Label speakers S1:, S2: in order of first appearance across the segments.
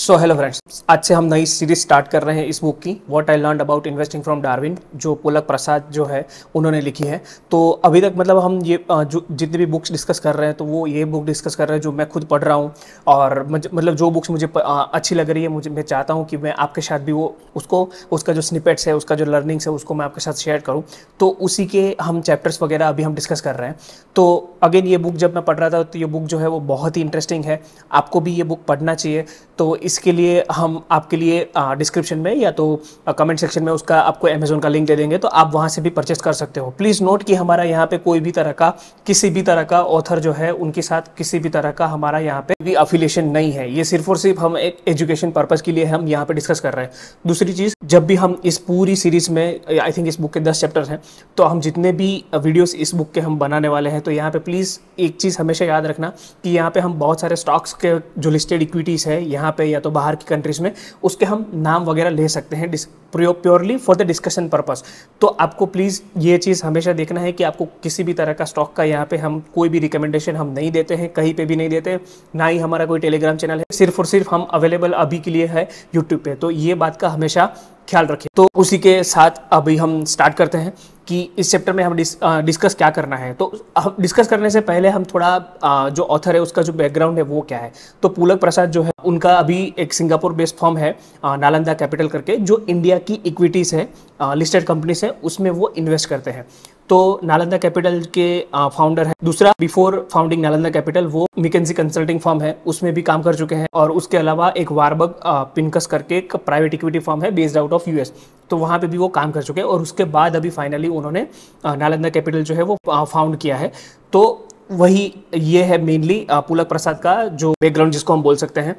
S1: so hello friends आज से हम नई सीरीज स्टार्ट कर रहे हैं इस बुक की what I learn about investing from Darwin जो पुलक प्रसाद जो है उन्होंने लिखी है तो अभी तक मतलब हम ये जो जितनी भी बुक्स डिस्कस कर रहे हैं तो वो ये बुक डिस्कस कर रहे हैं जो मैं खुद पढ़ रहा हूँ और मतलब जो बुक्स मुझे अच्छी लग रही है मुझे मैं चाहता हूँ कि मैं आपके साथ भी वो उसको उसका जो स्निपेट्स है उसका जो लर्निंग्स है उसको मैं आपके साथ शेयर करूँ तो उसी के हम चैप्टर्स वगैरह अभी हम डिस्कस कर रहे हैं तो अगेन ये बुक जब मैं पढ़ रहा था तो ये बुक जो है वो बहुत ही इंटरेस्टिंग है आपको भी ये बुक पढ़ना चाहिए तो इसके लिए हम आपके लिए डिस्क्रिप्शन में या तो कमेंट सेक्शन में उसका आपको अमेजोन का लिंक दे देंगे तो आप वहाँ से भी परचेस कर सकते हो प्लीज़ नोट कि हमारा यहाँ पे कोई भी तरह का किसी भी तरह का ऑथर जो है उनके साथ किसी भी तरह का हमारा यहाँ पे भी अफिलेशन नहीं है ये सिर्फ और सिर्फ हम एक एजुकेशन पर्पज़ के लिए हम यहाँ पर डिस्कस कर रहे हैं दूसरी चीज़ जब भी हम इस पूरी सीरीज़ में आई थिंक इस बुक के दस चैप्टर हैं तो हम जितने भी वीडियोज़ इस बुक के हम बनाने वाले हैं तो यहाँ पर प्लीज़ एक चीज़ हमेशा याद रखना कि यहाँ पर हम बहुत सारे स्टॉक्स के जो लिस्टेड इक्विटीज़ है यहाँ पर या या तो बाहर की कंट्रीज़ में उसके हम नाम वगैरह ले सकते हैं purely for the discussion purpose तो आपको प्लीज़ ये चीज़ हमेशा देखना है कि आपको किसी भी तरह का स्टॉक का यहाँ पे हम कोई भी रिकमेंडेशन हम नहीं देते हैं कहीं पे भी नहीं देते ना ही हमारा कोई टेलीग्राम चैनल है सिर्फ और सिर्फ हम अवेलेबल अभी के लिए है यूट्यूब पे तो ये बात का हमेशा ख्याल रखें तो उसी के साथ अभी हम स्टार्ट करते हैं कि इस चैप्टर में हम डिस, आ, डिस्कस क्या करना है तो हम डिस्कस करने से पहले हम थोड़ा आ, जो ऑथर है उसका जो बैकग्राउंड है वो क्या है तो पुलक प्रसाद जो है उनका अभी एक सिंगापुर बेस्ड फॉर्म है आ, नालंदा कैपिटल करके जो इंडिया की इक्विटीज़ है लिस्टेड कंपनीज हैं उसमें वो इन्वेस्ट करते हैं तो नालंदा कैपिटल के फाउंडर है दूसरा बिफोर फाउंडिंग नालंदा कैपिटल वो मिकेन्सी कंसल्टिंग फॉर्म है उसमें भी काम कर चुके हैं और उसके अलावा एक वारबग पिनकस करके एक प्राइवेट इक्विटी फॉर्म है बेस्ड आउट ऑफ यूएस तो वहाँ पे भी वो काम कर चुके हैं और उसके बाद अभी फाइनली उन्होंने नालंदा कैपिटल जो है वो फाउंड किया है तो वही ये है मेनली पुलक प्रसाद का जो बैकग्राउंड जिसको हम बोल सकते हैं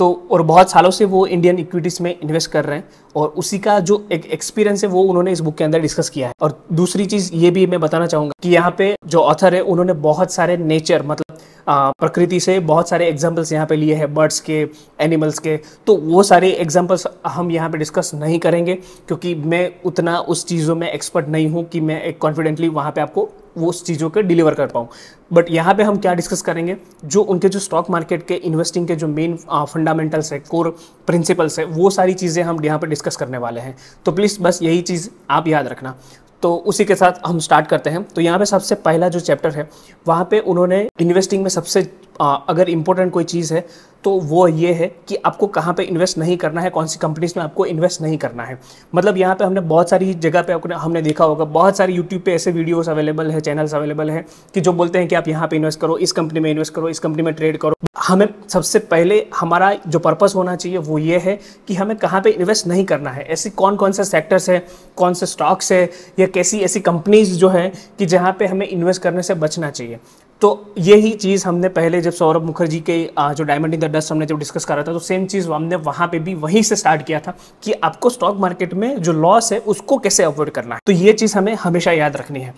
S1: तो और बहुत सालों से वो इंडियन इक्विटीज़ में इन्वेस्ट कर रहे हैं और उसी का जो एक एक्सपीरियंस है वो उन्होंने इस बुक के अंदर डिस्कस किया है और दूसरी चीज़ ये भी मैं बताना चाहूँगा कि यहाँ पे जो ऑथर है उन्होंने बहुत सारे नेचर मतलब प्रकृति से बहुत सारे एग्जाम्पल्स यहाँ पे लिए हैं बर्ड्स के एनिमल्स के तो वो सारे एग्जाम्पल्स हम यहाँ पे डिस्कस नहीं करेंगे क्योंकि मैं उतना उस चीज़ों में एक्सपर्ट नहीं हूँ कि मैं एक कॉन्फिडेंटली वहाँ पे आपको वो उस चीज़ों के डिलीवर कर पाऊँ बट यहाँ पे हम क्या डिस्कस करेंगे जो उनके जो स्टॉक मार्केट के इन्वेस्टिंग के जो मेन फंडामेंटल्स है कोर प्रिंसिपल्स है वो सारी चीज़ें हम यहाँ पर डिस्कस करने वाले हैं तो प्लीज़ बस यही चीज़ आप याद रखना तो उसी के साथ हम स्टार्ट करते हैं तो यहाँ पे सबसे पहला जो चैप्टर है वहाँ पे उन्होंने इन्वेस्टिंग में सबसे आ, अगर इंपॉर्टेंट कोई चीज़ है तो वो ये है कि आपको कहाँ पे इन्वेस्ट नहीं करना है कौन सी कंपनीज में आपको इन्वेस्ट नहीं करना है मतलब यहाँ पे हमने बहुत सारी जगह पे हमने देखा होगा बहुत सारे यूट्यूब पे ऐसे वीडियोस अवेलेबल है चैनल्स अवेलेबल है कि जो बोलते हैं कि आप यहाँ पे इन्वेस्ट करो इस कंपनी में इन्वेस्ट करो इस कंपनी में ट्रेड करो हमें सबसे पहले हमारा जो पर्पज़ होना चाहिए वो ये है कि हमें कहाँ पर इन्वेस्ट नहीं करना है ऐसी कौन कौन से सेक्टर्स है कौन से स्टॉक्स है या कैसी ऐसी कंपनीज जो है कि जहाँ पर हमें इन्वेस्ट करने से बचना चाहिए तो यही चीज़ हमने पहले जब सौरभ मुखर्जी के जो डायमंड इन द डस्ट हमने जब डिस्कस करा था तो सेम चीज़ हमने वहाँ पे भी वहीं से स्टार्ट किया था कि आपको स्टॉक मार्केट में जो लॉस है उसको कैसे अवॉइड करना है तो ये चीज़ हमें हमेशा याद रखनी है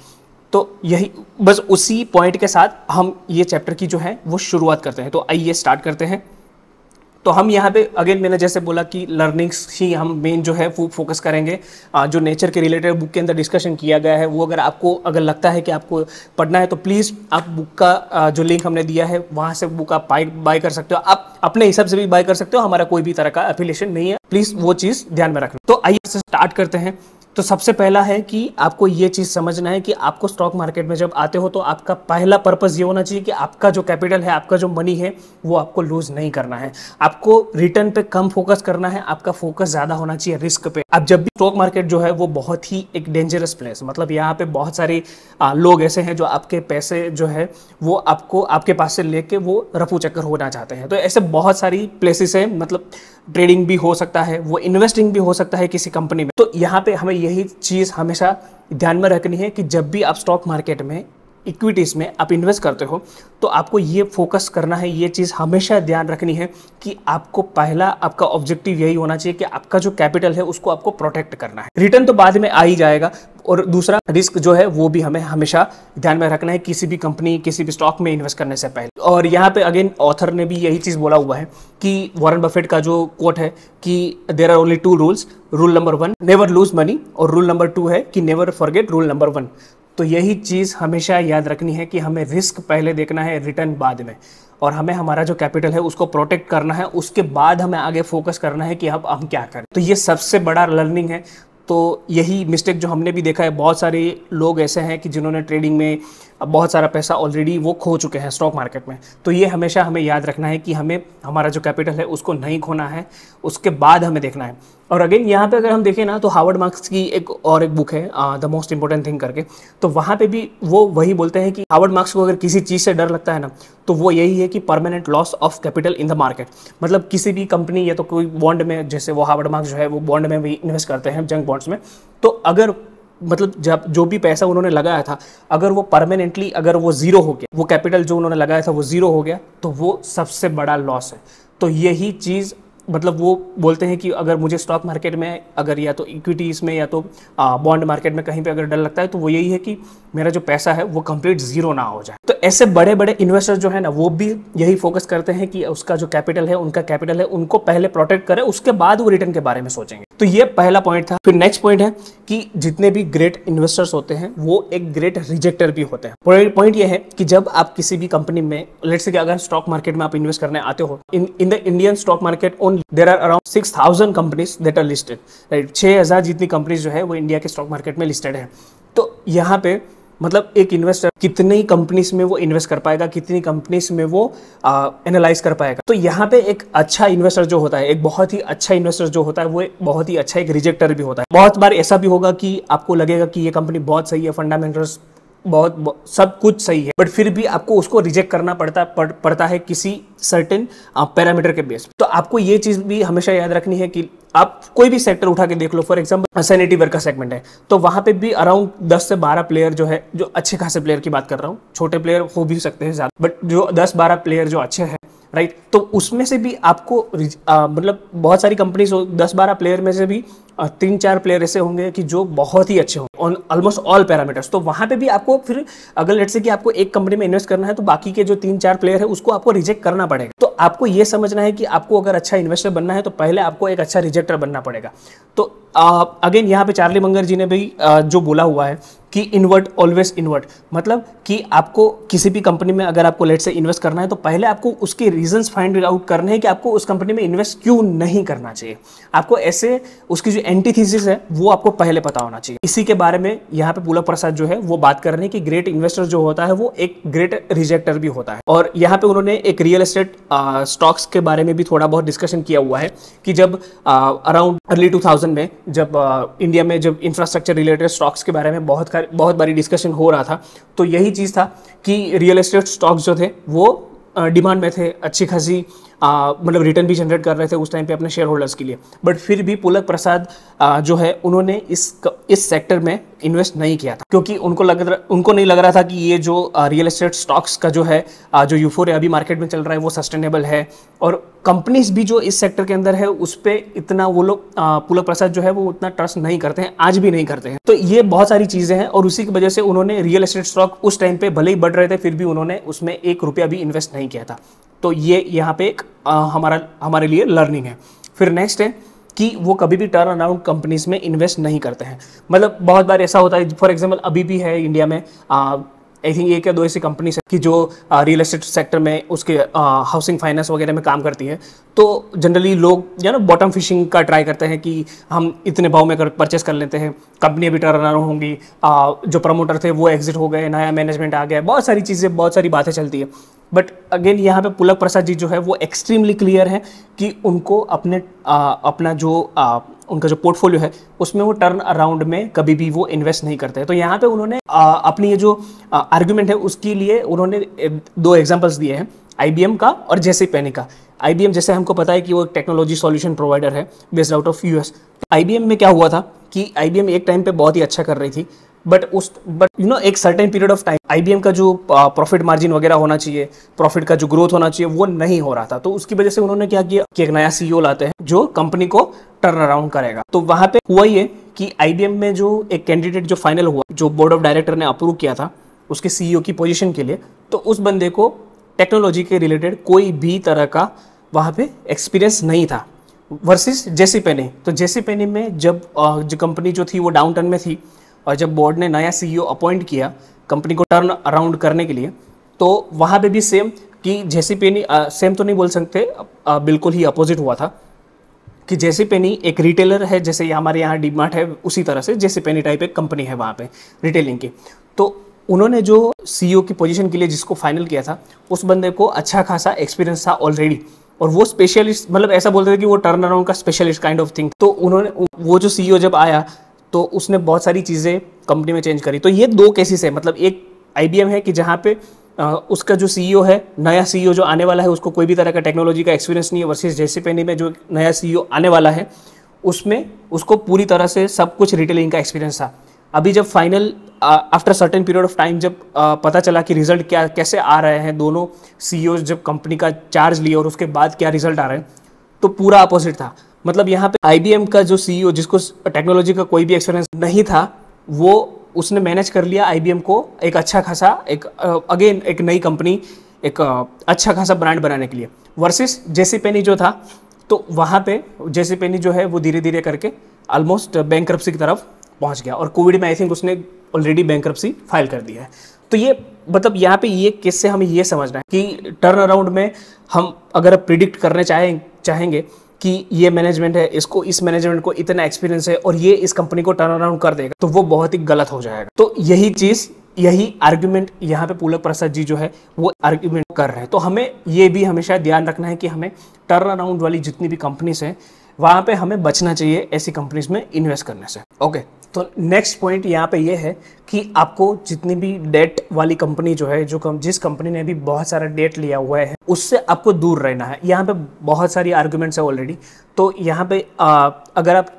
S1: तो यही बस उसी पॉइंट के साथ हम ये चैप्टर की जो है वो शुरुआत करते हैं तो आइए स्टार्ट करते हैं तो हम यहाँ पे अगेन मैंने जैसे बोला कि लर्निंग्स ही हम मेन जो है वो फोकस करेंगे जो नेचर के रिलेटेड बुक के अंदर डिस्कशन किया गया है वो अगर आपको अगर लगता है कि आपको पढ़ना है तो प्लीज़ आप बुक का जो लिंक हमने दिया है वहाँ से बुक आप बाई बाय कर सकते हो आप अपने हिसाब से भी बाय कर सकते हो हमारा कोई भी तरह का एफिलेशन नहीं है प्लीज़ वो चीज़ ध्यान में रखना तो आइए स्टार्ट करते हैं तो सबसे पहला है कि आपको ये चीज़ समझना है कि आपको स्टॉक मार्केट में जब आते हो तो आपका पहला पर्पज़ ये होना चाहिए कि आपका जो कैपिटल है आपका जो मनी है वो आपको लूज़ नहीं करना है आपको रिटर्न पे कम फोकस करना है आपका फोकस ज़्यादा होना चाहिए रिस्क पे अब जब भी स्टॉक मार्केट जो है वो बहुत ही एक डेंजरस प्लेस मतलब यहाँ पर बहुत सारे लोग ऐसे हैं जो आपके पैसे जो है वो आपको आपके पास से ले वो रफू चक्कर होना चाहते हैं तो ऐसे बहुत सारी प्लेसेस हैं मतलब ट्रेडिंग भी हो सकता है वो इन्वेस्टिंग भी हो सकता है किसी कंपनी में तो यहाँ पे हमें यही चीज़ हमेशा ध्यान में रखनी है कि जब भी आप स्टॉक मार्केट में इक्विटीज़ में आप इन्वेस्ट करते हो तो आपको ये फोकस करना है ये चीज़ हमेशा ध्यान रखनी है कि आपको पहला आपका ऑब्जेक्टिव यही होना चाहिए कि आपका जो कैपिटल है उसको आपको प्रोटेक्ट करना है रिटर्न तो बाद में आ ही जाएगा और दूसरा रिस्क जो है वो भी हमें हमेशा ध्यान में रखना है किसी भी कंपनी किसी भी स्टॉक में इन्वेस्ट करने से पहले और यहाँ पे अगेन ऑथर ने भी यही चीज़ बोला हुआ है कि वॉरेन बफेट का जो कोट है कि there are only two rules rule number one never lose money और रूल नंबर टू है कि never forget rule number one तो यही चीज़ हमेशा याद रखनी है कि हमें रिस्क पहले देखना है रिटर्न बाद में और हमें हमारा जो कैपिटल है उसको प्रोटेक्ट करना है उसके बाद हमें आगे फोकस करना है कि अब हम क्या करें तो ये सबसे बड़ा लर्निंग है तो यही मिस्टेक जो हमने भी देखा है बहुत सारे लोग ऐसे हैं कि जिन्होंने ट्रेडिंग में अब बहुत सारा पैसा ऑलरेडी वो खो चुके हैं स्टॉक मार्केट में तो ये हमेशा हमें याद रखना है कि हमें हमारा जो कैपिटल है उसको नहीं खोना है उसके बाद हमें देखना है और अगेन यहाँ पे अगर हम देखें ना तो हार्वर्ड मार्क्स की एक और एक बुक है द मोस्ट इंपॉर्टेंट थिंग करके तो वहाँ पे भी वो वही बोलते हैं कि हार्वर्ड मार्क्स को अगर किसी चीज़ से डर लगता है ना तो वो यही है कि permanent loss of capital in the market मतलब किसी भी कंपनी या तो कोई बॉन्ड में जैसे वो हार्वर्ड मार्क्स जो है वो बॉन्ड में भी इन्वेस्ट करते हैं जंक बॉन्ड्स में तो अगर मतलब जब जो भी पैसा उन्होंने लगाया था अगर वो परमानेंटली अगर वो ज़ीरो हो गया वो कैपिटल जो उन्होंने लगाया था वो ज़ीरो हो गया तो वो सबसे बड़ा लॉस है तो यही चीज़ मतलब वो बोलते हैं कि अगर मुझे स्टॉक मार्केट में अगर या तो इक्विटीज़ में या तो बॉन्ड मार्केट में कहीं पे अगर डर लगता है तो वो यही है कि मेरा जो पैसा है वो कंप्लीट जीरो ना हो जाए तो ऐसे बड़े बड़े इन्वेस्टर जो है ना वो भी यही फोकस करते हैं कि उसका जो कैपिटल है उनका कैपिटल है उनको पहले प्रोटेक्ट करें उसके बाद वो रिटर्न के बारे में सोचेंगे तो ये पहला पॉइंट था फिर नेक्स्ट पॉइंट है कि जितने भी ग्रेट इन्वेस्टर्स होते हैं वो एक ग्रेट रिजेक्टर भी होते हैं पॉइंट ये है कि जब आप किसी भी कंपनी में लेट्स से अगर स्टॉक मार्केट में आप इन्वेस्ट करने आते हो in in the Indian stock market on there are around six thousand companies that are listed right छह हज़ार जितनी कंपनीज जो है वो इंडिया के स्टॉक मार्केट में लिस्टेड है तो यहाँ पे मतलब एक इन्वेस्टर कितनी कंपनीज में वो इन्वेस्ट कर पाएगा कितनी कंपनीज में वो एनालाइज कर पाएगा तो यहाँ पे एक अच्छा इन्वेस्टर जो होता है एक बहुत ही अच्छा इन्वेस्टर जो होता है वो एक बहुत ही अच्छा एक रिजेक्टर भी होता है बहुत बार ऐसा भी होगा कि आपको लगेगा कि ये कंपनी बहुत सही है फंडामेंटल्स बहुत, बहुत सब कुछ सही है बट फिर भी आपको उसको रिजेक्ट करना पड़ता पड़, पड़ता है किसी सर्टेन पैरामीटर के बेस तो आपको ये चीज़ भी हमेशा याद रखनी है कि आप कोई भी सेक्टर उठा के देख लो फॉर एग्जाम्पल सैनिटी वर्क का सेगमेंट है तो वहां पे भी अराउंड 10 से 12 प्लेयर जो है जो अच्छे खासे प्लेयर की बात कर रहा हूँ छोटे प्लेयर हो भी सकते हैं ज़्यादा बट जो 10-12 प्लेयर जो अच्छे हैं राइट तो उसमें से भी आपको मतलब बहुत सारी कंपनीज हो दस बारह प्लेयर में से भी तीन चार प्लेयर ऐसे होंगे कि जो बहुत ही अच्छे होंगे ऑन ऑलमोस्ट ऑल पैरामीटर्स तो वहां पे भी आपको फिर अगर लेट से कि आपको एक कंपनी में इन्वेस्ट करना है तो बाकी के जो तीन चार प्लेयर है उसको आपको रिजेक्ट करना पड़ेगा तो आपको यह समझना है कि आपको अगर अच्छा इन्वेस्टर बनना है तो पहले आपको एक अच्छा रिजेक्टर बनना पड़ेगा तो अगेन यहाँ पे चार्ली मंगर जी ने भी आ, जो बोला हुआ है कि इन्वर्ट ऑलवेज इन्वर्ट मतलब कि आपको किसी भी कंपनी में अगर आपको लेट से इन्वेस्ट करना है तो पहले आपको उसके रीजंस फाइंड आउट करने हैं कि आपको उस कंपनी में इन्वेस्ट क्यों नहीं करना चाहिए आपको ऐसे उसकी जो एंटीथीसिस है वो आपको पहले पता होना चाहिए इसी के बारे में यहाँ पे पुलभ प्रसाद जो है वो बात कर रहे हैं कि ग्रेट इन्वेस्टर जो होता है वो एक ग्रेट रिजेक्टर भी होता है और यहाँ पे उन्होंने एक रियल एस्टेट स्टॉक्स के बारे में भी थोड़ा बहुत डिस्कशन किया हुआ है कि जब अराउंड अर्ली टू में जब इंडिया में जब इंफ्रास्ट्रक्चर रिलेटेड स्टॉक्स के बारे में बहुत बार बहुत बारी डिस्कशन हो रहा था तो यही चीज़ था कि रियल एस्टेट स्टॉक्स जो थे वो डिमांड में थे अच्छी खासी मतलब रिटर्न भी जनरेट कर रहे थे उस टाइम पे अपने शेयर होल्डर्स के लिए बट फिर भी पुलक प्रसाद आ, जो है उन्होंने इस इस सेक्टर में इन्वेस्ट नहीं किया था क्योंकि उनको लग उनको नहीं लग रहा था कि ये जो रियल एस्टेट स्टॉक्स का जो है आ, जो है अभी मार्केट में चल रहा है वो सस्टेनेबल है और कंपनीज भी जो इस सेक्टर के अंदर है उस पर इतना वो लोग पुलक प्रसाद जो है वो उतना ट्रस्ट नहीं करते हैं आज भी नहीं करते हैं तो ये बहुत सारी चीज़ें हैं और उसी की वजह से उन्होंने रियल एस्टेट स्टॉक उस टाइम पे भले ही बढ़ रहे थे फिर भी उन्होंने उसमें एक रुपया भी इन्वेस्ट नहीं किया था तो ये यहाँ पे एक आ, हमारा हमारे लिए लर्निंग है फिर नेक्स्ट है कि वो कभी भी टर्न अराउंड कंपनीज में इन्वेस्ट नहीं करते हैं मतलब बहुत बार ऐसा होता है फॉर एग्जाम्पल अभी भी है इंडिया में आई थिंक एक या दो ऐसी कंपनीज है कि जो रियल एस्टेट सेक्टर में उसके हाउसिंग फाइनेंस वगैरह में काम करती है तो जनरली लोग या ना बॉटम फिशिंग का ट्राई करते हैं कि हम इतने भाव में कर परचेस कर लेते हैं कंपनियाँ भी टर्न होंगी आ, जो प्रमोटर थे वो एग्जिट हो गए नया मैनेजमेंट आ गया बहुत सारी चीज़ें बहुत सारी बातें चलती है बट अगेन यहाँ पे पुलक प्रसाद जी जो है वो एक्सट्रीमली क्लियर है कि उनको अपने आ, अपना जो आ, उनका जो पोर्टफोलियो है उसमें वो टर्न अराउंड में कभी भी वो इन्वेस्ट नहीं करते हैं तो यहाँ पे उन्होंने अपनी ये जो आर्ग्यूमेंट है उसके लिए उन्होंने दो एग्जाम्पल्स दिए हैं आई का और जैसे पेनी का आई जैसे हमको पता है कि वो एक टेक्नोलॉजी सॉल्यूशन प्रोवाइडर है बेस्ड आउट ऑफ यूएस आई में क्या हुआ था कि आई एक टाइम पर बहुत ही अच्छा कर रही थी बट उस बट यू नो एक सर्टेन पीरियड ऑफ टाइम आई का जो प्रॉफिट मार्जिन वगैरह होना चाहिए प्रॉफिट का जो ग्रोथ होना चाहिए वो नहीं हो रहा था तो उसकी वजह से उन्होंने क्या किया कि एक नया सीईओ लाते हैं जो कंपनी को टर्न अराउंड करेगा तो वहाँ पे हुआ ये कि आई में जो एक कैंडिडेट जो फाइनल हुआ जो बोर्ड ऑफ डायरेक्टर ने अप्रूव किया था उसके सीईओ की पोजिशन के लिए तो उस बंदे को टेक्नोलॉजी के रिलेटेड कोई भी तरह का वहाँ पे एक्सपीरियंस नहीं था वर्सेस जेसी पेनी तो जेसी पेनी में जब जो कंपनी जो थी वो डाउन में थी और जब बोर्ड ने नया सी अपॉइंट e किया कंपनी को टर्न अराउंड करने के लिए तो वहाँ पे भी सेम कि जेसी पेनी सेम तो नहीं बोल सकते आ, बिल्कुल ही अपोजिट हुआ था कि जेसी पेनी एक रिटेलर है जैसे हमारे यहाँ डी है उसी तरह से जैसी पेनी टाइप एक कंपनी है वहाँ पे रिटेलिंग की तो उन्होंने जो सीईओ e की पोजीशन के लिए जिसको फाइनल किया था उस बंदे को अच्छा खासा एक्सपीरियंस था ऑलरेडी और वो स्पेशलिस्ट मतलब ऐसा बोलते थे कि वो टर्न अराउंड का स्पेशलिस्ट काइंड ऑफ थिंग तो उन्होंने वो जो सीईओ e जब आया तो उसने बहुत सारी चीज़ें कंपनी में चेंज करी तो ये दो केसेस है मतलब एक आई है कि जहाँ पे उसका जो सीईओ e है नया सीईओ e जो आने वाला है उसको कोई भी तरह का टेक्नोलॉजी का एक्सपीरियंस नहीं है वर्सेस जैसे पेनी में जो नया सीईओ e आने वाला है उसमें उसको पूरी तरह से सब कुछ रिटेलिंग का एक्सपीरियंस था अभी जब final after certain period of time जब आ, पता चला कि रिजल्ट क्या कैसे आ रहे हैं दोनों सी जब कंपनी का चार्ज लिए और उसके बाद क्या रिजल्ट आ रहे हैं तो पूरा अपोजिट था मतलब यहाँ पे आई का जो सीईओ e जिसको टेक्नोलॉजी का कोई भी एक्सपीरियंस नहीं था वो उसने मैनेज कर लिया आई को एक अच्छा खासा एक अगेन एक नई कंपनी एक अच्छा खासा ब्रांड बनाने के लिए वर्सेस जेसी पेनी जो था तो वहाँ पे जेसी पेनी जो है वो धीरे धीरे करके ऑलमोस्ट बैंक की तरफ पहुँच गया और कोविड में आई थिंक उसने ऑलरेडी बैंक फाइल कर दिया है तो ये मतलब यहाँ पे ये किस से हमें ये समझना है कि टर्न अराउंड में हम अगर प्रिडिक्ट करने चाहें चाहेंगे कि ये मैनेजमेंट है इसको इस मैनेजमेंट को इतना एक्सपीरियंस है और ये इस कंपनी को टर्न अराउंड कर देगा तो वो बहुत ही गलत हो जाएगा तो यही चीज़ यही आर्ग्यूमेंट यहाँ पे पुलक प्रसाद जी जो है वो आर्ग्यूमेंट कर रहे हैं तो हमें ये भी हमेशा ध्यान रखना है कि हमें टर्न अराउंड वाली जितनी भी कंपनीज हैं वहाँ पे हमें बचना चाहिए ऐसी कंपनीज में इन्वेस्ट करने से ओके तो नेक्स्ट पॉइंट यहाँ पे ये है कि आपको जितनी भी डेट वाली कंपनी जो है जो कम जिस कंपनी ने भी बहुत सारा डेट लिया हुआ है उससे आपको दूर रहना है यहाँ पे बहुत सारी आर्ग्यूमेंट्स है ऑलरेडी तो यहाँ पे आ, अगर आप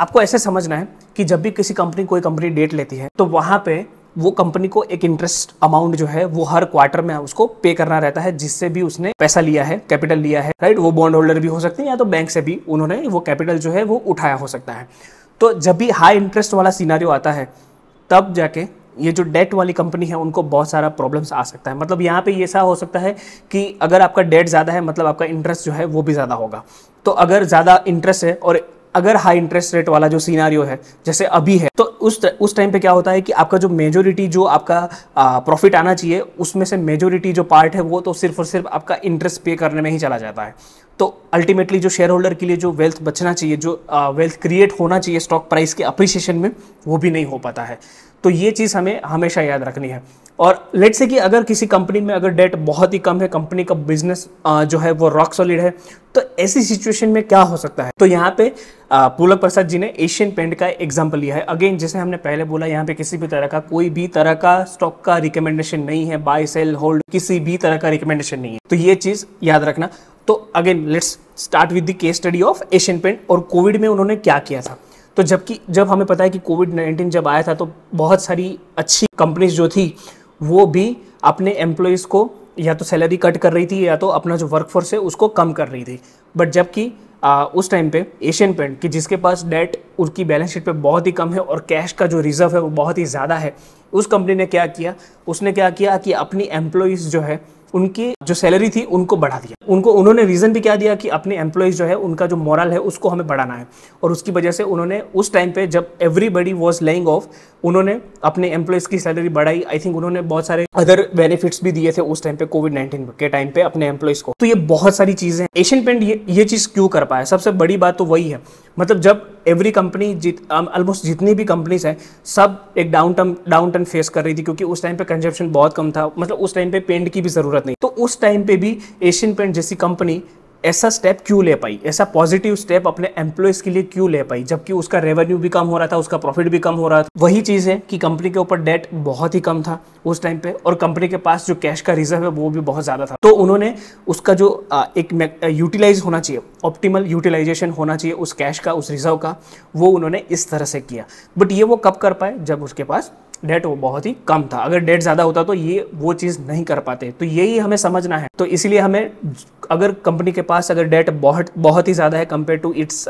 S1: आपको ऐसे समझना है कि जब भी किसी कंपनी कोई कंपनी डेट लेती है तो वहाँ पे वो कंपनी को एक इंटरेस्ट अमाउंट जो है वो हर क्वार्टर में उसको पे करना रहता है जिससे भी उसने पैसा लिया है कैपिटल लिया है राइट वो बॉन्ड होल्डर भी हो सकते हैं या तो बैंक से भी उन्होंने वो कैपिटल जो है वो उठाया हो सकता है तो जब भी हाई इंटरेस्ट वाला सीनारियो आता है तब जाके ये जो डेट वाली कंपनी है उनको बहुत सारा प्रॉब्लम्स आ सकता है मतलब यहाँ पे ये ऐसा हो सकता है कि अगर आपका डेट ज़्यादा है मतलब आपका इंटरेस्ट जो है वो भी ज़्यादा होगा तो अगर ज़्यादा इंटरेस्ट है और अगर हाई इंटरेस्ट रेट वाला जो सीनारियो है जैसे अभी है तो उस उस टाइम पे क्या होता है कि आपका जो मेजोरिटी जो आपका प्रॉफिट आना चाहिए उसमें से मेजोरिटी जो पार्ट है वो तो सिर्फ और सिर्फ आपका इंटरेस्ट पे करने में ही चला जाता है तो अल्टीमेटली जो शेयर होल्डर के लिए जो वेल्थ बचना चाहिए जो वेल्थ क्रिएट होना चाहिए स्टॉक प्राइस के अप्रिसिएशन में वो भी नहीं हो पाता है तो ये चीज़ हमें हमेशा याद रखनी है और लेट से कि अगर किसी कंपनी में अगर डेट बहुत ही कम है कंपनी का बिजनेस जो है वो रॉक सॉलिड है तो ऐसी सिचुएशन में क्या हो सकता है तो यहाँ पे पुलक प्रसाद जी ने एशियन पेंट का एग्जाम्पल लिया है अगेन जैसे हमने पहले बोला यहाँ पे किसी भी तरह का कोई भी तरह का स्टॉक का रिकमेंडेशन नहीं है बाय सेल होल्ड किसी भी तरह का रिकमेंडेशन नहीं है तो ये चीज़ याद रखना तो again let's start with the case study of Asian Paint और कोविड में उन्होंने क्या किया था तो जबकि जब हमें पता है कि कोविड नाइन्टीन जब आया था तो बहुत सारी अच्छी कंपनीज जो थी वो भी अपने एम्प्लॉयज़ को या तो सैलरी कट कर रही थी या तो अपना जो वर्कफोर्स है उसको कम कर रही थी बट जबकि उस टाइम पे एशियन पेंट कि जिसके पास डेट उसकी बैलेंस शीट पे बहुत ही कम है और कैश का जो रिजर्व है वो बहुत ही ज़्यादा है उस कंपनी ने क्या किया उसने क्या किया कि अपनी एम्प्लॉयज़ जो है उनकी जो सैलरी थी उनको बढ़ा दिया उनको उन्होंने रीज़न भी क्या दिया कि अपने एम्प्लॉयज़ जो है उनका जो मॉरल है उसको हमें बढ़ाना है और उसकी वजह से उन्होंने उस टाइम पे जब एवरीबडी वॉज लेइंग ऑफ उन्होंने अपने एम्प्लॉयज़ की सैलरी बढ़ाई आई थिंक उन्होंने बहुत सारे अदर बेनिफिट्स भी दिए थे उस टाइम पे कोविड नाइन्टीन के टाइम पे अपने एम्प्लॉयज़ को तो ये बहुत सारी चीज़ें हैं एशियन पेंट ये ये चीज़ क्यों कर पाया सबसे बड़ी बात तो वही है मतलब जब एवरी कंपनी जित ऑलमोस्ट um, जितनी भी कंपनीज हैं सब एक down term downturn face कर रही थी क्योंकि उस टाइम पे कंजप्शन बहुत कम था मतलब उस टाइम पे पेंट की भी ज़रूरत जरूरत नहीं तो उस टाइम पे भी एशियन पेंट जैसी कंपनी ऐसा स्टेप क्यों ले पाई ऐसा पॉजिटिव स्टेप अपने एम्प्लॉयज़ के लिए क्यों ले पाई जबकि उसका रेवेन्यू भी कम हो रहा था उसका प्रॉफिट भी कम हो रहा था वही चीज़ है कि कंपनी के ऊपर डेट बहुत ही कम था उस टाइम पे और कंपनी के पास जो कैश का रिजर्व है वो भी बहुत ज़्यादा था तो उन्होंने उसका जो एक यूटिलाइज होना चाहिए ऑप्टिमल यूटिलाइजेशन होना चाहिए उस कैश का उस रिजर्व का वो उन्होंने इस तरह से किया बट ये वो कब कर पाए जब उसके पास डेट वो बहुत ही कम था अगर डेट ज़्यादा होता तो ये वो चीज़ नहीं कर पाते तो यही हमें समझना है तो इसीलिए हमें अगर कंपनी के पास अगर डेट बहुत बहुत ही ज़्यादा है compare to its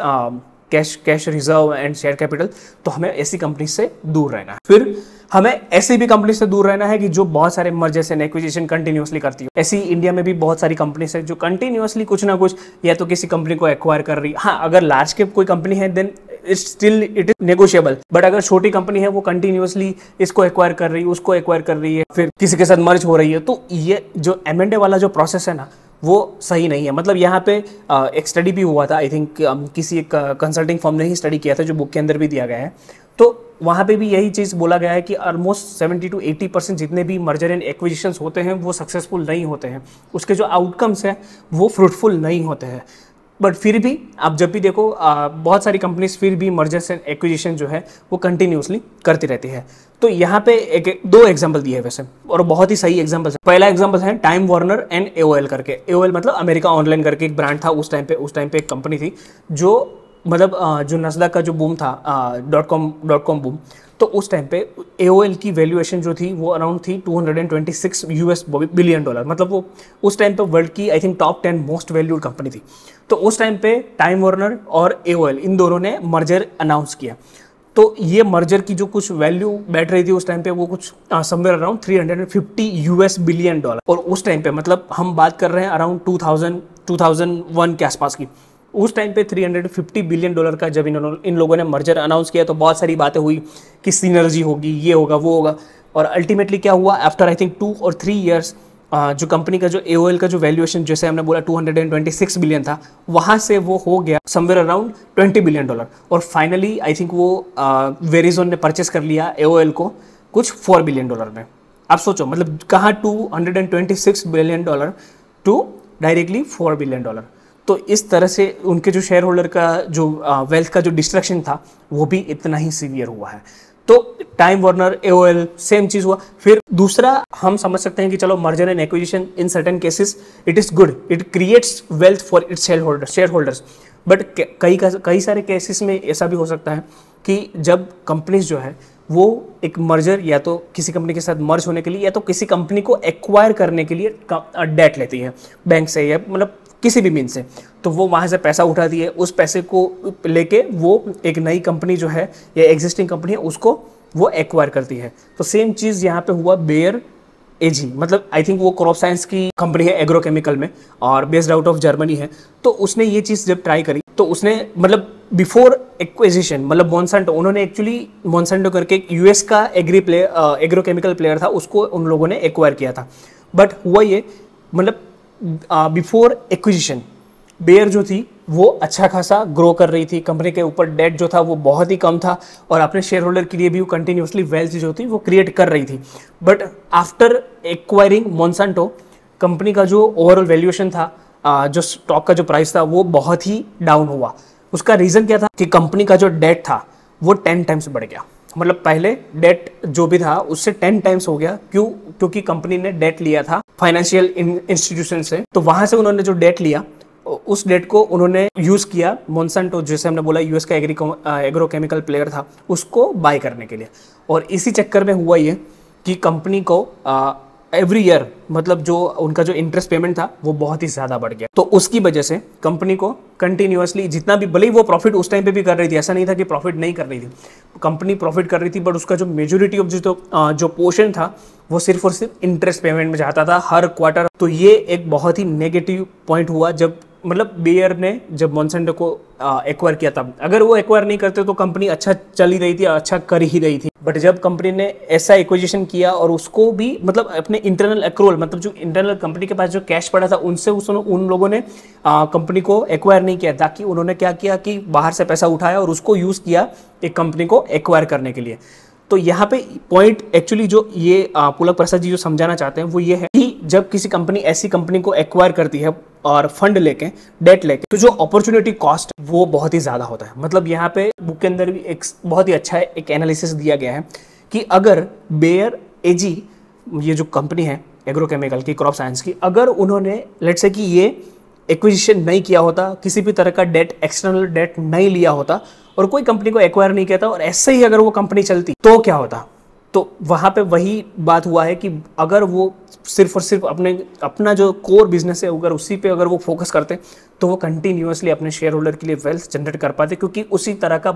S1: cash cash reserve and share capital तो हमें ऐसी कंपनी से दूर रहना है फिर हमें ऐसी भी कंपनी से दूर रहना है कि जो बहुत सारे मर्जेस एंड एक्विजिशन कंटिन्यूसली करती हो ऐसी इंडिया में भी बहुत सारी कंपनीज है जो कंटिन्यूसली कुछ ना कुछ या तो किसी कंपनी को एक्वायर कर रही हाँ अगर लार्ज कैप कोई कंपनी है then still it is negotiable but अगर छोटी कंपनी है वो कंटिन्यूसली इसको एक्वायर कर रही है उसको एक्वायर कर रही है फिर किसी के साथ मर्ज हो रही है तो ये जो एम एंड वाला जो प्रोसेस है ना वो सही नहीं है मतलब यहाँ पे एक स्टडी भी हुआ था आई थिंक किसी एक कंसल्टिंग फॉर्म ने ही स्टडी किया था जो बुक के अंदर भी दिया गया है तो वहाँ पे भी यही चीज़ बोला गया है कि ऑलमोस्ट 70 टू 80 परसेंट जितने भी मर्जर एंड एक्विजिशंस होते हैं वो सक्सेसफुल नहीं होते हैं उसके जो आउटकम्स हैं वो फ्रूटफुल नहीं होते हैं बट फिर भी आप जब भी देखो आ, बहुत सारी कंपनीज फिर भी मर्जर्स एंड एक्विजिशन जो है वो कंटिन्यूसली करती रहती है तो यहाँ पे एक, दो एग्जाम्पल दिए वैसे और बहुत ही सही एग्जाम्पल्स पहला एग्जाम्पल है टाइम वार्नर एंड ए करके ए मतलब अमेरिका ऑनलाइन करके एक ब्रांड था उस टाइम पे उस टाइम पे एक कंपनी थी जो मतलब जो नजदा का जो बूम था dot com dot com boom तो उस टाइम पे ए की वैल्यूएशन जो थी वो अराउंड थी 226 यूएस बिलियन डॉलर मतलब वो उस टाइम पे वर्ल्ड की I think top ten most valued company थी तो उस टाइम पे टाइम वर्नर और ए इन दोनों ने मर्जर अनाउंस किया तो ये मर्जर की जो कुछ वैल्यू बैठ रही थी उस टाइम पे वो कुछ somewhere around 350 US billion dollar और उस टाइम पे मतलब हम बात कर रहे हैं अराउंड 2000 2001 के आसपास की उस टाइम पे 350 बिलियन डॉलर का जब इन इन लोगों ने मर्जर अनाउंस किया तो बहुत सारी बातें हुई कि सीनर्जी होगी ये होगा वो होगा और अल्टीमेटली क्या हुआ आफ्टर आई थिंक टू और थ्री ईयर्स जो कंपनी का जो ए का जो वैल्यूएशन जैसे हमने बोला 226 बिलियन था वहाँ से वो हो गया समवेयर अराउंड 20 बिलियन डॉलर और फाइनली आई थिंक वो वेरिजोन ने परचेस कर लिया ए को कुछ 4 बिलियन डॉलर में आप सोचो मतलब कहाँ 226 billion dollar to directly 4 billion dollar तो इस तरह से उनके जो शेयर होल्डर का जो वेल्थ का जो डिस्ट्रक्शन था वो भी इतना ही सीवियर हुआ है तो टाइम वर्नर एओएल सेम चीज़ हुआ फिर दूसरा हम समझ सकते हैं कि चलो merger and acquisition in certain cases it is good it creates wealth for its shareholder shareholders but कई कई सारे केसेस में ऐसा भी हो सकता है कि जब कंपनीज जो है वो एक मर्जर या तो किसी कंपनी के साथ मर्ज होने के लिए या तो किसी कंपनी को एक्वायर करने के लिए डेट लेती है बैंक से या मतलब किसी भी मीन से तो वो वहाँ से पैसा उठाती है उस पैसे को लेके वो एक नई कंपनी जो है या एग्जिस्टिंग कंपनी है उसको वो एक्वायर करती है तो सेम चीज़ यहाँ पे हुआ बेयर एजी मतलब आई थिंक वो क्रॉप साइंस की कंपनी है एग्रोकेमिकल में और बेस्ड आउट ऑफ जर्मनी है तो उसने ये चीज़ जब ट्राई करी तो उसने मतलब बिफोर एक्विजिशन मतलब मॉन्सेंटो उन्होंने एक्चुअली मॉन्सेंटो करके एक यूएस का एग्री प्लेयर एग्रोकेमिकल प्लेयर था उसको उन लोगों ने एक्वायर किया था बट हुआ ये मतलब बिफोर एक्विजिशन बेयर जो थी वो अच्छा खासा ग्रो कर रही थी कंपनी के ऊपर डेट जो था वो बहुत ही कम था और अपने शेयर होल्डर के लिए भी वो कंटिन्यूसली वेल्थ जो थी वो क्रिएट कर रही थी but after acquiring Monsanto company का जो ओवरऑल वैल्यूएशन था जो स्टॉक का जो प्राइस था वो बहुत ही डाउन हुआ उसका रीज़न क्या था कि कंपनी का जो डेट था वो टेन टाइम्स बढ़ गया मतलब पहले डेट जो भी था उससे टेन टाइम्स हो गया क्यों क्योंकि कंपनी ने डेट लिया था फाइनेंशियल इंस्टीट्यूशन से तो वहां से उन्होंने जो डेट लिया उस डेट को उन्होंने यूज़ किया मोनसेंटो जैसे हमने बोला यूएस का एग्री एग्रोकेमिकल प्लेयर था उसको बाय करने के लिए और इसी चक्कर में हुआ ये कि कंपनी को एवरी ईयर मतलब जो उनका जो इंटरेस्ट पेमेंट था वो बहुत ही ज़्यादा बढ़ गया तो उसकी वजह से कंपनी को कंटिन्यूअसली जितना भी भले ही वो प्रॉफिट उस टाइम पे भी कर रही थी ऐसा नहीं था कि प्रॉफिट नहीं कर रही थी कंपनी प्रॉफिट कर रही थी बट उसका जो मेजोरिटी ऑफ जो जो पोर्शन था वो सिर्फ और सिर्फ इंटरेस्ट पेमेंट में जाता था हर क्वार्टर तो ये एक बहुत ही नेगेटिव पॉइंट हुआ जब मतलब बेयर ने जब मॉन्सेंडो को एक्वायर किया था अगर वो एक्वायर नहीं करते तो कंपनी अच्छा चल ही रही थी अच्छा कर ही रही थी बट जब कंपनी ने ऐसा एक्विजिशन किया और उसको भी मतलब अपने इंटरनल एक्रोल मतलब जो इंटरनल कंपनी के पास जो कैश पड़ा था उनसे उस उन लोगों ने कंपनी को एक्वायर नहीं किया ताकि उन्होंने क्या किया कि बाहर से पैसा उठाया और उसको यूज़ किया एक कंपनी को एक्वायर करने के लिए तो यहाँ पे पॉइंट एक्चुअली जो ये पुलक प्रसाद जी जो समझाना चाहते हैं वो ये है कि जब किसी कंपनी ऐसी कंपनी को एक्वायर करती है और फंड लेके डेट लेके तो जो अपॉर्चुनिटी कॉस्ट वो बहुत ही ज़्यादा होता है मतलब यहाँ पे बुक के अंदर भी एक बहुत ही अच्छा एक एनालिसिस दिया गया है कि अगर बेयर एजी ये जो कंपनी है एग्रोकेमिकल की क्रॉप साइंस की अगर उन्होंने लेट से कि ये एक्विजिशन नहीं किया होता किसी भी तरह का डेट एक्सटर्नल डेट नहीं लिया होता और कोई कंपनी को एक्वायर नहीं कहता और ऐसे ही अगर वो कंपनी चलती तो क्या होता तो वहाँ पे वही बात हुआ है कि अगर वो सिर्फ और सिर्फ अपने अपना जो कोर बिजनेस है अगर उसी पे अगर वो फोकस करते तो वो कंटिन्यूसली अपने शेयर होल्डर के लिए वेल्थ जनरेट कर पाते क्योंकि उसी तरह का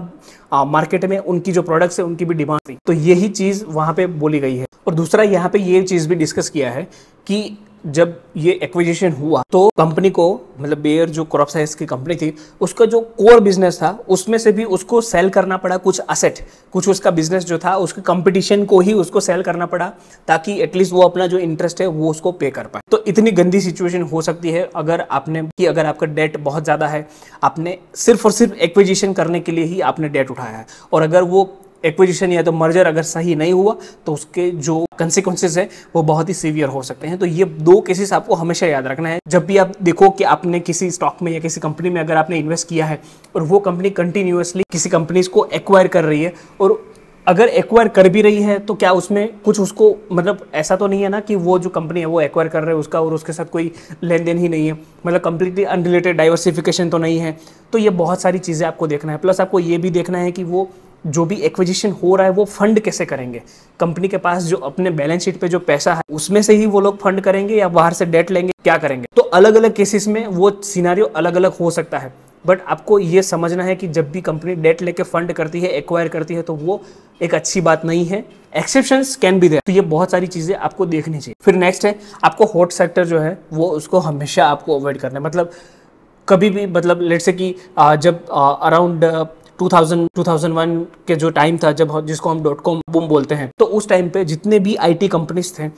S1: आ, मार्केट में उनकी जो प्रोडक्ट्स है उनकी भी डिमांड थी तो यही चीज़ वहाँ पर बोली गई है और दूसरा यहाँ पर ये यह चीज़ भी डिस्कस किया है कि जब ये एक्विजिशन हुआ तो कंपनी को मतलब बेयर जो क्रॉप साइंस की कंपनी थी उसका जो कोर बिजनेस था उसमें से भी उसको सेल करना पड़ा कुछ असेट कुछ उसका बिजनेस जो था उसके कंपटीशन को ही उसको सेल करना पड़ा ताकि एटलीस्ट वो अपना जो इंटरेस्ट है वो उसको पे कर पाए तो इतनी गंदी सिचुएशन हो सकती है अगर आपने कि अगर आपका डेट बहुत ज़्यादा है आपने सिर्फ और सिर्फ एक्विजिशन करने के लिए ही आपने डेट उठाया है और अगर वो एक्विजिशन या तो मर्जर अगर सही नहीं हुआ तो उसके जो कंसिक्वेंसेज है वो बहुत ही सीवियर हो सकते हैं तो ये दो केसेस आपको हमेशा याद रखना है जब भी आप देखो कि आपने किसी स्टॉक में या किसी कंपनी में अगर आपने इन्वेस्ट किया है और वो कंपनी कंटिन्यूसली किसी कंपनीज को एक्वायर कर रही है और अगर एक्वायर कर भी रही है तो क्या उसमें कुछ उसको मतलब ऐसा तो नहीं है ना कि वो जो कंपनी है वो एक्वायर कर रहे हैं उसका और उसके साथ कोई लेन देन ही नहीं है मतलब कंप्लीटली अनरिलेटेड डाइवर्सिफिकेशन तो नहीं है तो ये बहुत सारी चीज़ें आपको देखना है प्लस आपको ये भी देखना है कि वो जो भी एक्विजिशन हो रहा है वो फंड कैसे करेंगे कंपनी के पास जो अपने बैलेंस शीट पे जो पैसा है उसमें से ही वो लोग फंड करेंगे या बाहर से डेट लेंगे क्या करेंगे तो अलग अलग केसेस में वो सिनारियो अलग अलग हो सकता है बट आपको ये समझना है कि जब भी कंपनी डेट लेके फंड करती है एक्वायर करती है तो वो एक अच्छी बात नहीं है एक्सेप्शन कैन भी देर तो ये बहुत सारी चीज़ें आपको देखनी चाहिए फिर नेक्स्ट है आपको हॉट सेक्टर जो है वो उसको हमेशा आपको अवॉइड करना है मतलब कभी भी मतलब लेट से कि जब अराउंड 2000 2001 के जो टाइम था जब जिसको हम डॉट कॉम बूम बोलते हैं तो उस टाइम पे जितने भी आईटी कंपनीज थे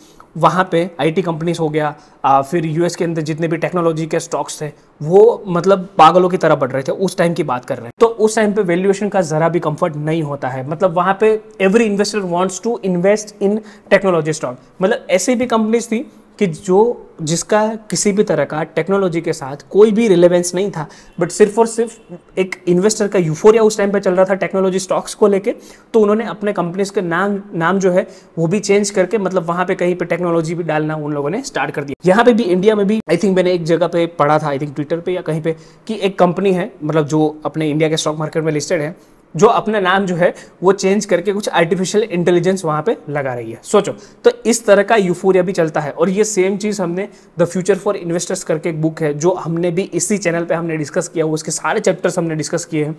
S1: वहाँ पे आईटी कंपनीज हो गया आ, फिर यूएस के अंदर जितने भी टेक्नोलॉजी के स्टॉक्स थे वो मतलब पागलों की तरह बढ़ रहे थे उस टाइम की बात कर रहे हैं तो उस टाइम पे वैल्यूएशन का ज़रा भी कंफर्ट नहीं होता है मतलब वहाँ पे every investor wants to invest in technology stock मतलब ऐसी भी कंपनीज थी कि जो जिसका किसी भी तरह का टेक्नोलॉजी के साथ कोई भी रिलेवेंस नहीं था बट सिर्फ और सिर्फ एक इन्वेस्टर का यूफोरिया उस टाइम पे चल रहा था टेक्नोलॉजी स्टॉक्स को लेके तो उन्होंने अपने कंपनीज के नाम नाम जो है वो भी चेंज करके मतलब वहाँ पे कहीं पे टेक्नोलॉजी भी डालना उन लोगों ने स्टार्ट कर दिया यहाँ पे भी इंडिया में भी आई थिंक मैंने एक जगह पे पढ़ा था आई थिंक ट्विटर पर या कहीं पे कि एक कंपनी है मतलब जो अपने इंडिया के स्टॉक मार्केट में लिस्टेड है जो अपना नाम जो है वो चेंज करके कुछ आर्टिफिशियल इंटेलिजेंस वहां पे लगा रही है सोचो तो इस तरह का यूफोरिया भी चलता है और ये सेम चीज़ हमने द फ्यूचर फॉर इन्वेस्टर्स करके एक बुक है जो हमने भी इसी चैनल पर हमने डिस्कस किया वो उसके सारे चैप्टर्स हमने डिस्कस किए हैं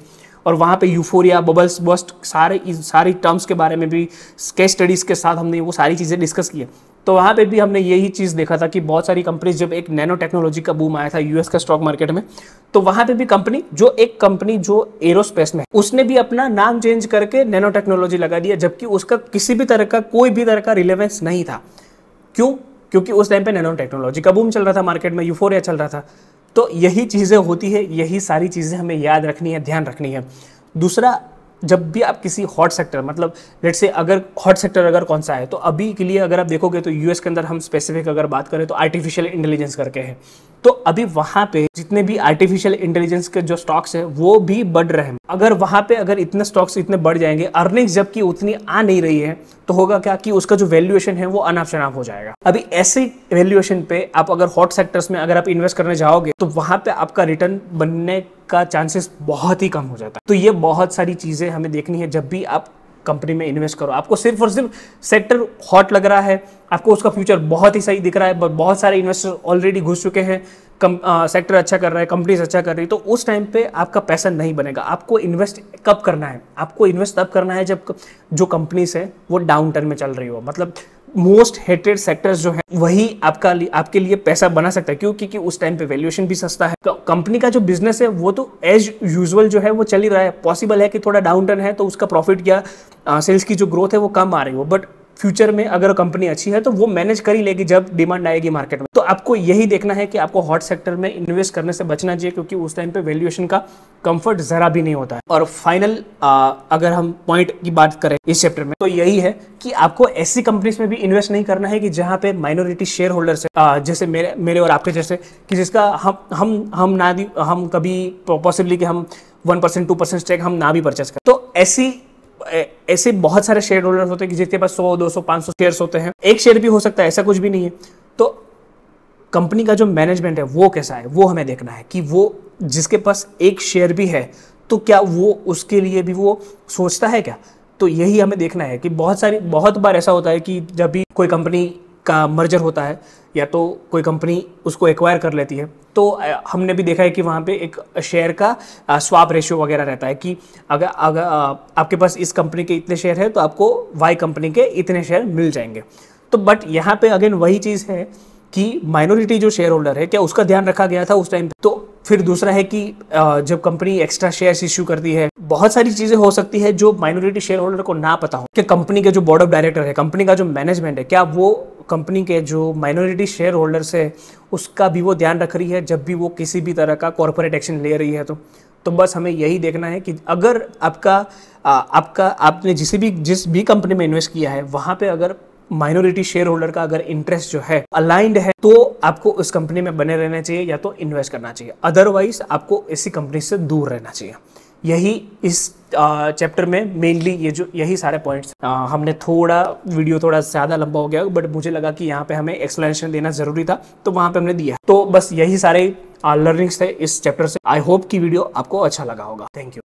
S1: और वहाँ पे यूफोरिया बबल्स बस्ट सारे सारी टर्म्स के बारे में भी केस स्टडीज़ के साथ हमने वो सारी चीज़ें डिस्कस की है तो वहाँ पे भी हमने यही चीज़ देखा था कि बहुत सारी कंपनीज जब एक नैनो टेक्नोलॉजी का बूम आया था यूएस का स्टॉक मार्केट में तो वहाँ पे भी कंपनी जो एक कंपनी जो एरोस्पेस में उसने भी अपना नाम चेंज करके नैनो टेक्नोलॉजी लगा दिया जबकि उसका किसी भी तरह का कोई भी तरह का रिलेवेंस नहीं था क्यों क्योंकि उस टाइम पे नैनो टेक्नोलॉजी का बूम चल रहा था मार्केट में यूफोरिया चल रहा था तो यही चीज़ें होती है यही सारी चीज़ें हमें याद रखनी है ध्यान रखनी है दूसरा जब भी आप किसी हॉट सेक्टर मतलब लेट से अगर हॉट सेक्टर अगर कौन सा है तो अभी के लिए अगर आप देखोगे तो यूएस के अंदर हम स्पेसिफिक अगर बात करें तो आर्टिफिशियल इंटेलिजेंस करके है तो अभी वहां पे जितने भी आर्टिफिशियल इंटेलिजेंस के जो स्टॉक्स है वो भी बढ़ रहे हैं अगर वहां पे अगर इतने स्टॉक्स इतने बढ़ जाएंगे अर्निंग जबकि उतनी आ नहीं रही है तो होगा क्या कि उसका जो वैल्यूएशन है वो अनाप शनाप हो जाएगा अभी ऐसे वैल्यूएशन पे आप अगर हॉट सेक्टर्स में अगर आप इन्वेस्ट करने जाओगे तो वहां पे आपका रिटर्न बनने का चांसेस बहुत ही कम हो जाता है तो ये बहुत सारी चीजें हमें देखनी है जब भी आप कंपनी में इन्वेस्ट करो आपको सिर्फ और सिर्फ सेक्टर हॉट लग रहा है आपको उसका फ्यूचर बहुत ही सही दिख रहा है बहुत सारे इन्वेस्टर ऑलरेडी घुस चुके हैं कम सेक्टर अच्छा कर रहा है कंपनीज अच्छा कर रही है तो उस टाइम पे आपका पैसा नहीं बनेगा आपको इन्वेस्ट कब करना है आपको इन्वेस्ट तब करना है जब जो कंपनीज है वो डाउन टर्न में चल रही हो मतलब मोस्ट हेटेड सेक्टर्स जो है वही आपका आपके लिए पैसा बना सकता है क्योंकि कि उस टाइम पे वैल्यूएशन भी सस्ता है कंपनी का जो बिजनेस है वो तो एज यूजुअल जो है वो चल ही रहा है पॉसिबल है कि थोड़ा डाउन टर्न है तो उसका प्रॉफिट या सेल्स की जो ग्रोथ है वो कम आ रही हो बट फ्यूचर में अगर कंपनी अच्छी है तो वो मैनेज कर ही लेगी जब डिमांड आएगी मार्केट में तो आपको यही देखना है कि आपको हॉट सेक्टर में इन्वेस्ट करने से बचना चाहिए क्योंकि उस टाइम पे वैल्यूएशन का कंफर्ट ज़रा भी नहीं होता है और फाइनल अगर हम पॉइंट की बात करें इस चैप्टर में तो यही है कि आपको ऐसी कंपनीज में भी इन्वेस्ट नहीं करना है कि जहाँ पे माइनॉरिटी शेयर होल्डर्स है जैसे मेरे मेरे और आपके जैसे कि जिसका हम हम हम ना हम कभी पॉसिबली कि हम one percent two percent stake हम ना भी परचेस करें तो ऐसी ऐसे बहुत सारे शेयर होल्डर्स होते हैं कि जिसके पास 100, 200, 500 शेयर्स होते हैं एक शेयर भी हो सकता है ऐसा कुछ भी नहीं है तो कंपनी का जो मैनेजमेंट है वो कैसा है वो हमें देखना है कि वो जिसके पास एक शेयर भी है तो क्या वो उसके लिए भी वो सोचता है क्या तो यही हमें देखना है कि बहुत सारी बहुत बार ऐसा होता है कि जब भी कोई कंपनी का मर्जर होता है या तो कोई कंपनी उसको एक्वायर कर लेती है तो हमने भी देखा है कि वहाँ पे एक शेयर का स्वाप रेशियो वगैरह रहता है कि अगर अगर आपके पास इस कंपनी के इतने शेयर हैं तो आपको वाई कंपनी के इतने शेयर मिल जाएंगे तो बट यहाँ पे अगेन वही चीज़ है कि माइनॉरिटी जो शेयर होल्डर है क्या उसका ध्यान रखा गया था उस टाइम तो फिर दूसरा है कि जब कंपनी एक्स्ट्रा शेयर्स इश्यू करती है बहुत सारी चीज़ें हो सकती है जो माइनॉरिटी शेयर होल्डर को ना पता हो कि कंपनी के जो बोर्ड ऑफ डायरेक्टर है कंपनी का जो मैनेजमेंट है क्या वो कंपनी के जो माइनॉरिटी शेयर होल्डर्स है उसका भी वो ध्यान रख रही है जब भी वो किसी भी तरह का कॉरपोरेट एक्शन ले रही है तो तो बस हमें यही देखना है कि अगर आपका आ, आपका आपने जिस भी जिस भी कंपनी में इन्वेस्ट किया है वहाँ पे अगर माइनॉरिटी शेयर होल्डर का अगर इंटरेस्ट जो है अलाइंड है तो आपको उस कंपनी में बने रहना चाहिए या तो इन्वेस्ट करना चाहिए अदरवाइज आपको इसी कंपनी से दूर रहना चाहिए यही इस चैप्टर में मेनली ये जो यही सारे पॉइंट्स हमने थोड़ा वीडियो थोड़ा ज़्यादा लंबा हो गया बट मुझे लगा कि यहाँ पे हमें एक्सप्लेनेशन देना ज़रूरी था तो वहाँ पे हमने दिया तो बस यही सारे लर्निंग्स थे इस चैप्टर से आई होप कि वीडियो आपको अच्छा लगा होगा थैंक यू